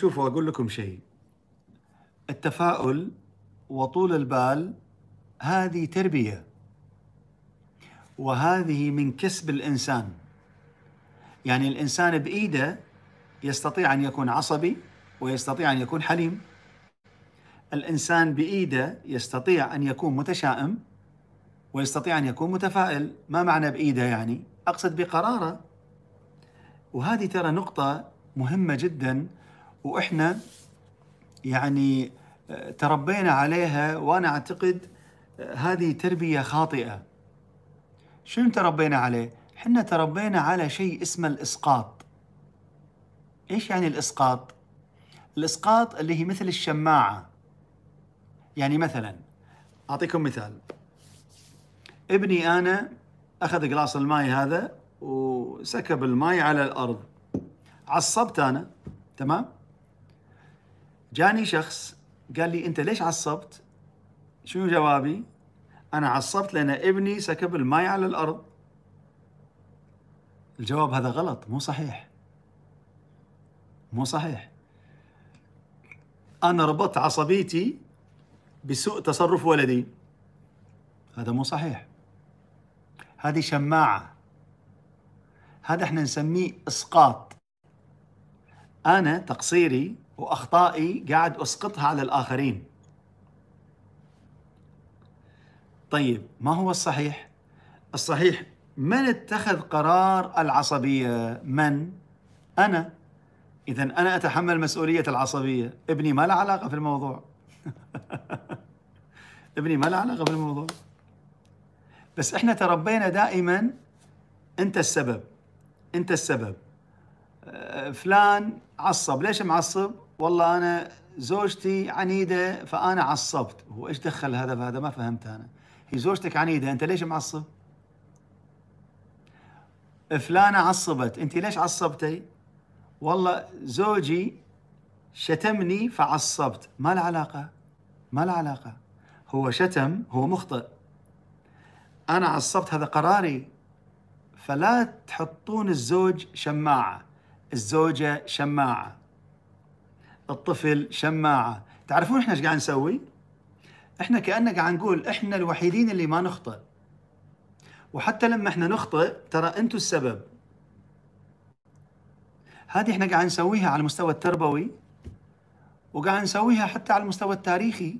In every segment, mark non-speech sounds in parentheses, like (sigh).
شوفوا اقول لكم شيء التفاؤل وطول البال هذه تربيه وهذه من كسب الانسان يعني الانسان بايده يستطيع ان يكون عصبي ويستطيع ان يكون حليم الانسان بايده يستطيع ان يكون متشائم ويستطيع ان يكون متفائل ما معنى بايده يعني اقصد بقراره وهذه ترى نقطه مهمه جدا واحنا يعني آه، تربينا عليها وانا اعتقد آه، هذه تربيه خاطئه شنو تربينا عليه احنا تربينا على شيء اسمه الاسقاط ايش يعني الاسقاط الاسقاط اللي هي مثل الشماعه يعني مثلا اعطيكم مثال ابني انا اخذ قلاص الماي هذا وسكب الماي على الارض عصبت انا تمام جاني شخص قال لي انت ليش عصبت؟ شنو جوابي؟ انا عصبت لان ابني سكب الماي على الارض. الجواب هذا غلط مو صحيح. مو صحيح. انا ربطت عصبيتي بسوء تصرف ولدي. هذا مو صحيح. هذه شماعه. هذا احنا نسميه اسقاط. انا تقصيري واخطائي قاعد اسقطها على الاخرين طيب ما هو الصحيح الصحيح من اتخذ قرار العصبيه من انا اذا انا اتحمل مسؤوليه العصبيه ابني ما له علاقه في الموضوع (laughs) ابني ما له علاقه في الموضوع بس احنا تربينا دائما انت السبب انت السبب أه، فلان عصب ليش معصب والله انا زوجتي عنيده فانا عصبت هو ايش دخل هذا بهذا ما فهمت انا هي زوجتك عنيده انت ليش معصب فلانه عصبت انت ليش عصبتي والله زوجي شتمني فعصبت ما له علاقه ما له علاقه هو شتم هو مخطئ انا عصبت هذا قراري فلا تحطون الزوج شماعه الزوجه شماعه الطفل شماعه تعرفون احنا ايش قاعد نسوي احنا كاننا قاعد نقول احنا الوحيدين اللي ما نخطئ وحتى لما احنا نخطئ ترى انتم السبب هذه احنا قاعد نسويها على المستوى التربوي وقاعد نسويها حتى على المستوى التاريخي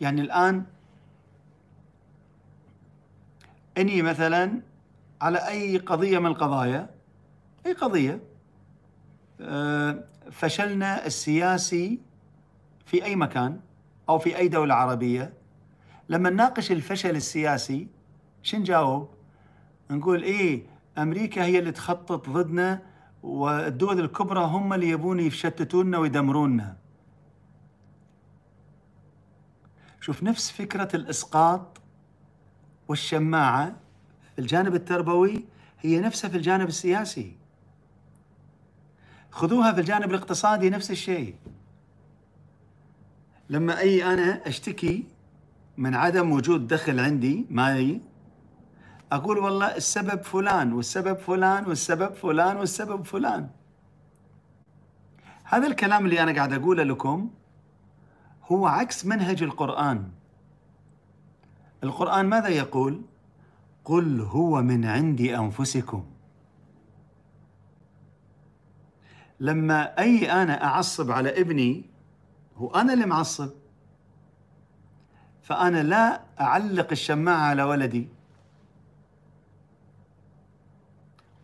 يعني الان اني مثلا على اي قضيه من القضايا اي قضيه آه، فشلنا السياسي في اي مكان او في اي دوله عربيه لما نناقش الفشل السياسي شو نجاوب؟ نقول ايه امريكا هي اللي تخطط ضدنا والدول الكبرى هم اللي يبون يشتتونا ويدمروننا. شوف نفس فكره الاسقاط والشماعه في الجانب التربوي هي نفسها في الجانب السياسي. خذوها في الجانب الاقتصادي نفس الشيء لما اي انا اشتكي من عدم وجود دخل عندي مالي اقول والله السبب فلان والسبب فلان والسبب فلان والسبب فلان هذا الكلام اللي انا قاعد اقوله لكم هو عكس منهج القران القران ماذا يقول قل هو من عند انفسكم لما أي أنا أعصب على ابني هو أنا اللي معصب فأنا لا أعلق الشماعة على ولدي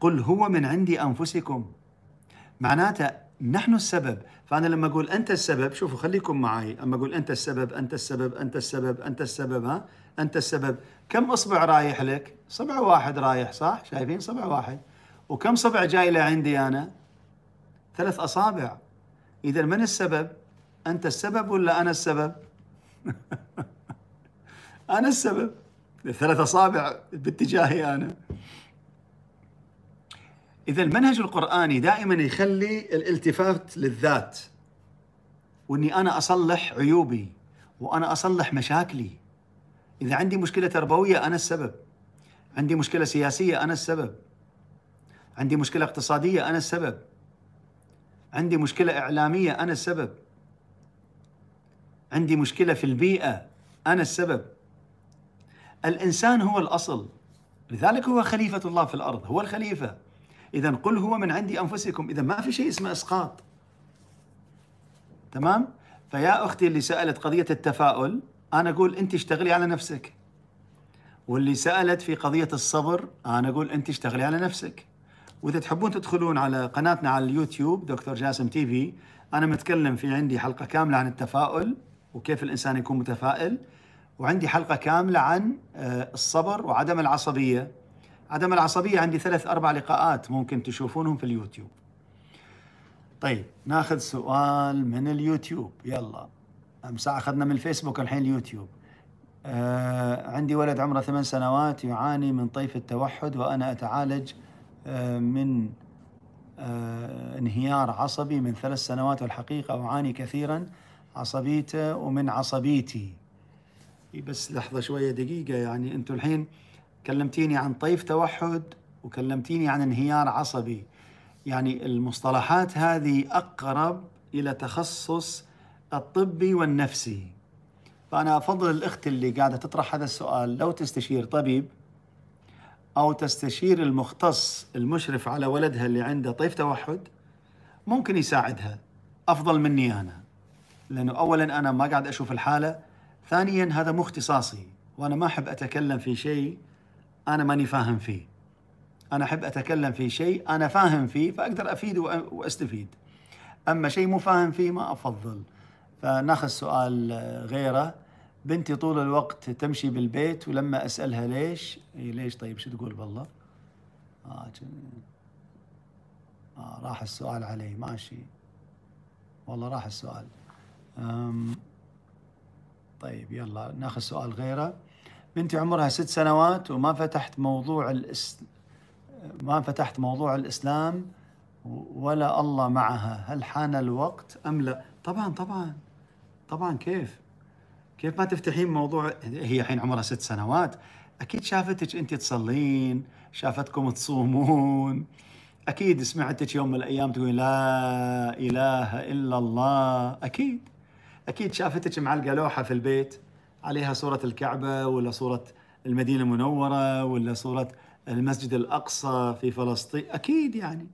قل هو من عندي أنفسكم معناته نحن السبب فأنا لما أقول أنت السبب شوفوا خليكم معي أما أقول أنت السبب أنت السبب أنت السبب أنت السبب ها أنت السبب كم إصبع رايح لك؟ صبع واحد رايح صح؟ شايفين صبع واحد وكم صبع جاي لعندي أنا؟ ثلاث أصابع إذا من السبب؟ أنت السبب ولا أنا السبب؟ (laughs) أنا السبب ثلاث أصابع باتجاهي أنا إذا المنهج القرآني دائما يخلي الالتفات للذات وإني أنا أصلح عيوبي وأنا أصلح مشاكلي إذا عندي مشكلة تربوية أنا السبب عندي مشكلة سياسية أنا السبب عندي مشكلة اقتصادية أنا السبب عندي مشكلة إعلامية أنا السبب عندي مشكلة في البيئة أنا السبب الإنسان هو الأصل لذلك هو خليفة الله في الأرض هو الخليفة إذا قل هو من عندي أنفسكم إذا ما في شيء اسمه إسقاط تمام فيا أختي اللي سألت قضية التفاؤل أنا أقول أنت اشتغلي على نفسك واللي سألت في قضية الصبر أنا أقول أنت اشتغلي على نفسك واذا تحبون تدخلون على قناتنا على اليوتيوب دكتور جاسم تي في انا متكلم في عندي حلقه كامله عن التفاؤل وكيف الانسان يكون متفائل وعندي حلقه كامله عن آه، الصبر وعدم العصبيه عدم العصبيه عندي ثلاث اربع لقاءات ممكن تشوفونهم في اليوتيوب طيب ناخذ سؤال من اليوتيوب يلا امس اخذنا من الفيسبوك الحين اليوتيوب آه عندي ولد عمره ثمان سنوات يعاني من طيف التوحد وانا اتعالج من آه، انهيار عصبي من ثلاث سنوات والحقيقة أعاني كثيرا عصبيته ومن عصبيتي بس لحظة شوية دقيقة يعني أنتم الحين كلمتيني عن طيف توحد وكلمتيني عن انهيار عصبي يعني المصطلحات هذه أقرب إلى تخصص الطبي والنفسي فأنا أفضل الأخت اللي قاعدة تطرح هذا السؤال لو تستشير طبيب أو تستشير المختص المشرف على ولدها اللي عنده طيف توحد ممكن يساعدها أفضل مني أنا لأنه أولا أنا ما قاعد أشوف الحالة ثانيا هذا مو اختصاصي وأنا ما أحب أتكلم في شيء أنا ماني فاهم فيه أنا أحب أتكلم في شيء أنا فاهم فيه فأقدر أفيد وأستفيد أما شيء مو فاهم فيه ما أفضل فناخذ سؤال آه، غيره بنتي طول الوقت تمشي بالبيت ولما اسالها ليش إيه ليش طيب شو تقول بالله آه, آه راح السؤال علي ماشي والله راح السؤال أم طيب يلا ناخذ سؤال غيره بنتي عمرها ست سنوات وما فتحت موضوع الاس ما فتحت موضوع الاسلام ولا الله معها هل حان الوقت ام لا طبعا طبعا طبعا كيف كيف ما تفتحين موضوع هي الحين عمرها ست سنوات اكيد شافتك انت تصلين شافتكم تصومون اكيد سمعتك يوم من الايام تقولين لا اله الا الله اكيد اكيد شافتك معلقه لوحه في البيت عليها صوره الكعبه ولا صوره المدينه المنوره ولا صوره المسجد الاقصى في فلسطين اكيد يعني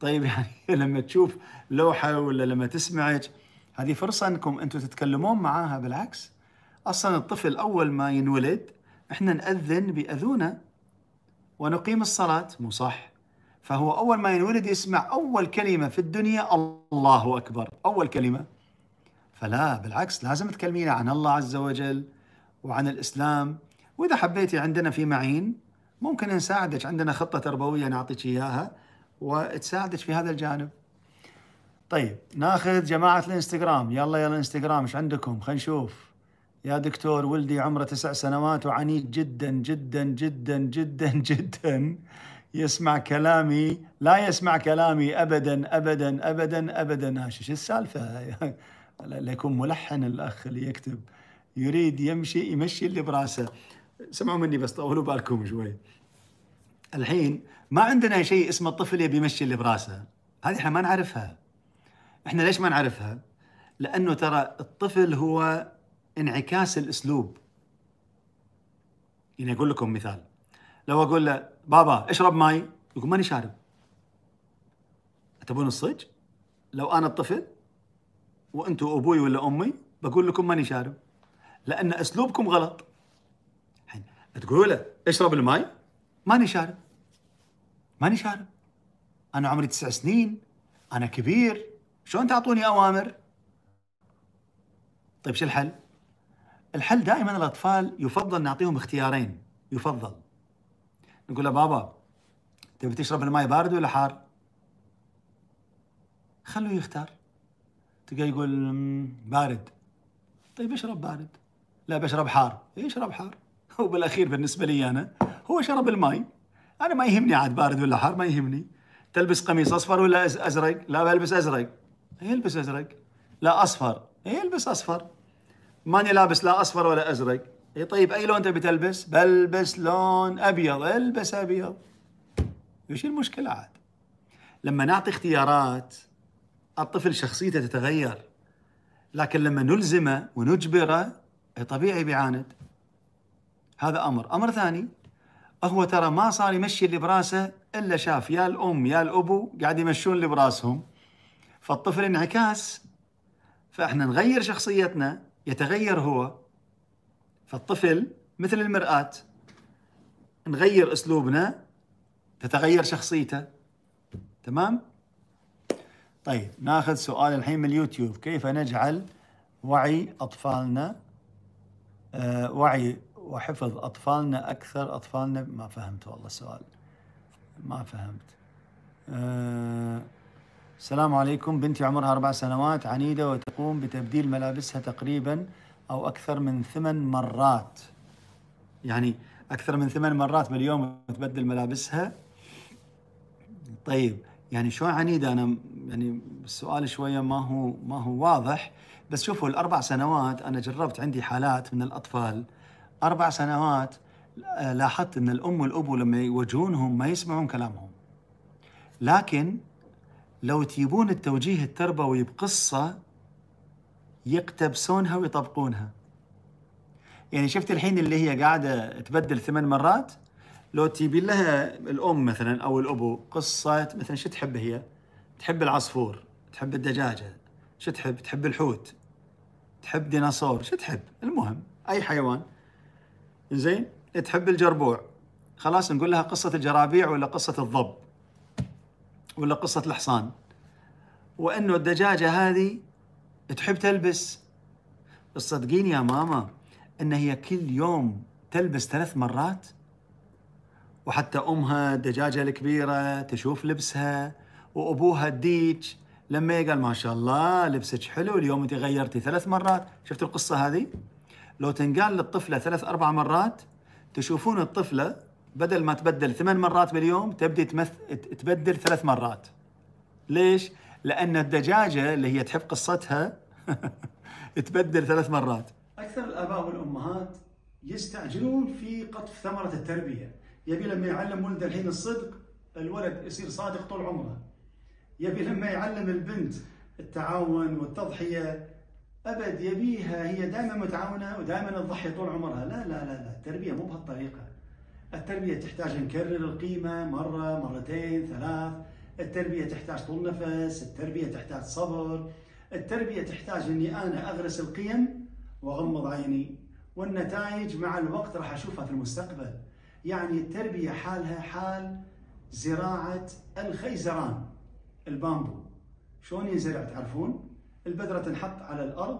طيب يعني (laughs) لما تشوف لوحه ولا لما تسمعك هذه فرصه انكم انتم تتكلمون معاها بالعكس اصلا الطفل اول ما ينولد احنا ناذن باذونا ونقيم الصلاه مو صح فهو اول ما ينولد يسمع اول كلمه في الدنيا الله اكبر اول كلمه فلا بالعكس لازم تكلمينا عن الله عز وجل وعن الاسلام واذا حبيتي عندنا في معين ممكن نساعدك عندنا خطه تربويه نعطيك اياها وتساعدك في هذا الجانب طيب ناخذ جماعة الانستغرام يلا يلا انستغرام ايش عندكم خلينا نشوف يا دكتور ولدي عمره تسع سنوات وعنيد جدا جدا جدا جدا (laughs) جدا يسمع كلامي لا يسمع كلامي ابدا ابدا ابدا ابدا شو السالفه (laughs) ليكون ملحن الاخ اللي يكتب يريد يمشي يمشي اللي براسه سمعوا مني بس طولوا بالكم شوي الحين ما عندنا شيء اسمه الطفل يبي يمشي اللي براسه هذه احنا ما نعرفها احنا ليش ما نعرفها؟ لانه ترى الطفل هو انعكاس الاسلوب يعني اقول لكم مثال لو اقول له بابا اشرب ماي يقول ماني شارب تبون الصج؟ لو انا الطفل وانتم ابوي ولا امي بقول لكم ماني شارب لان اسلوبكم غلط الحين تقولوا له اشرب الماي ماني شارب ماني شارب انا عمري تسع سنين انا كبير شلون تعطوني اوامر؟ طيب شو الحل؟ الحل دائما الاطفال يفضل نعطيهم اختيارين يفضل نقول له بابا تبي تشرب الماي بارد ولا حار؟ خلوه يختار تلقاه يقول بارد طيب اشرب بارد لا بشرب حار اشرب حار وبالاخير بالنسبه لي انا هو شرب الماي انا ما يهمني عاد بارد ولا حار ما يهمني تلبس قميص اصفر ولا ازرق لا بلبس ازرق يلبس ازرق لا اصفر يلبس اصفر ماني لابس لا اصفر ولا ازرق اي طيب اي لون تبي تلبس؟ بلبس لون ابيض، البس ابيض. وش المشكلة عاد؟ لما نعطي اختيارات الطفل شخصيته تتغير لكن لما نلزمه ونجبره إيه، طبيعي بيعاند. هذا امر، امر ثاني هو ترى ما صار يمشي اللي براسه الا شاف يا الام يا الابو قاعد يمشون اللي براسهم فالطفل انعكاس فاحنا نغير شخصيتنا يتغير هو فالطفل مثل المرآة نغير اسلوبنا تتغير شخصيته تمام؟ طيب ناخذ سؤال الحين من اليوتيوب كيف نجعل وعي اطفالنا آه وعي وحفظ اطفالنا اكثر اطفالنا ما فهمت والله السؤال ما فهمت آه السلام عليكم بنتي عمرها أربع سنوات عنيدة وتقوم بتبديل ملابسها تقريبا أو أكثر من ثمان مرات يعني أكثر من ثمان مرات باليوم تبدل ملابسها طيب يعني شو عنيدة أنا يعني السؤال شوية ما هو ما هو واضح بس شوفوا الأربع سنوات أنا جربت عندي حالات من الأطفال أربع سنوات آه، لاحظت أن الأم والأبو لما يوجهونهم ما يسمعون كلامهم لكن لو تجيبون التوجيه التربوي بقصة يقتبسونها ويطبقونها يعني شفت الحين اللي هي قاعدة تبدل ثمان مرات لو تجيب لها الأم مثلا أو الأبو قصة مثلا شو تحب هي تحب العصفور تحب الدجاجة شو تحب تحب الحوت تحب ديناصور شو تحب المهم أي حيوان زين تحب الجربوع خلاص نقول لها قصة الجرابيع ولا قصة الضب ولا قصة الحصان وأنه الدجاجة هذه تحب تلبس بس يا ماما أن هي كل يوم تلبس ثلاث مرات وحتى أمها الدجاجة الكبيرة تشوف لبسها وأبوها الديج لما قال ما شاء الله لبسك حلو اليوم انت غيرتي ثلاث مرات شفت القصة هذه لو تنقال للطفلة ثلاث أربع مرات تشوفون الطفلة بدل ما تبدل ثمان مرات باليوم تبدي تمث... تبدل ثلاث مرات ليش؟ لأن الدجاجة اللي هي تحب قصتها (laughs) تبدل ثلاث مرات أكثر الآباء والأمهات يستعجلون في قطف ثمرة التربية يبي لما يعلم ولده الحين الصدق الولد يصير صادق طول عمره يبي لما يعلم البنت التعاون والتضحية أبد يبيها هي دائما متعاونة ودائما تضحي طول عمرها لا لا لا لا التربية مو بهالطريقة التربية تحتاج نكرر القيمة مرة مرتين ثلاث التربية تحتاج طول نفس التربية تحتاج صبر التربية تحتاج أني أنا أغرس القيم وأغمض عيني والنتائج مع الوقت راح أشوفها في المستقبل يعني التربية حالها حال زراعة الخيزران البامبو شلون ينزرع تعرفون؟ البذرة تنحط على الأرض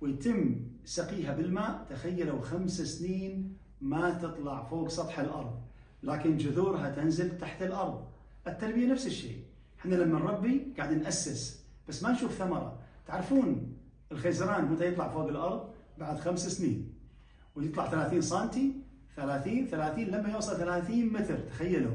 ويتم سقيها بالماء تخيلوا خمس سنين ما تطلع فوق سطح الارض لكن جذورها تنزل تحت الارض التربيه نفس الشيء احنا لما نربي قاعد ناسس بس ما نشوف ثمره تعرفون الخيزران متى يطلع فوق الارض بعد خمس سنين ويطلع 30 سنتي 30 30 لما يوصل 30 متر تخيلوا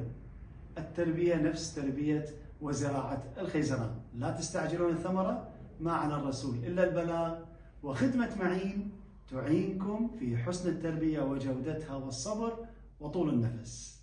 التربيه نفس تربيه وزراعه الخيزران لا تستعجلون الثمره ما على الرسول الا البلاغ وخدمه معين تعينكم في حسن التربية وجودتها والصبر وطول النفس